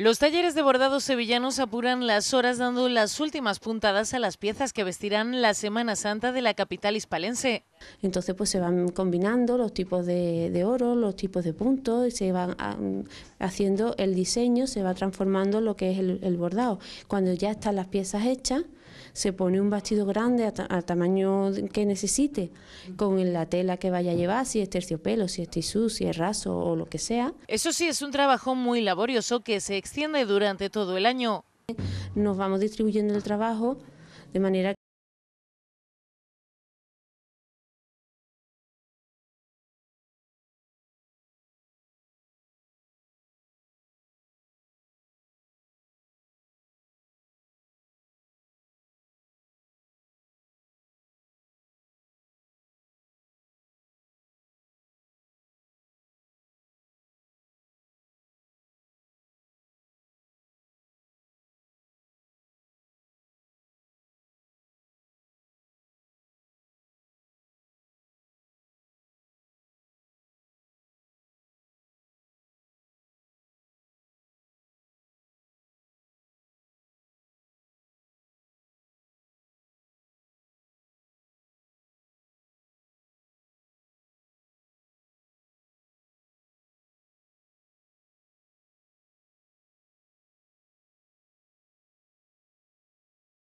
Los talleres de bordados sevillanos apuran las horas dando las últimas puntadas a las piezas que vestirán la Semana Santa de la capital hispalense. Entonces pues se van combinando los tipos de, oro, los tipos de puntos, y se van ah, haciendo el diseño, se va transformando lo que es el, el bordado. Cuando ya están las piezas hechas, se pone un vestido grande al tamaño que necesite, con la tela que vaya a llevar, si es terciopelo, si es tisú, si es raso o lo que sea. Eso sí, es un trabajo muy laborioso que se extiende durante todo el año. Nos vamos distribuyendo el trabajo de manera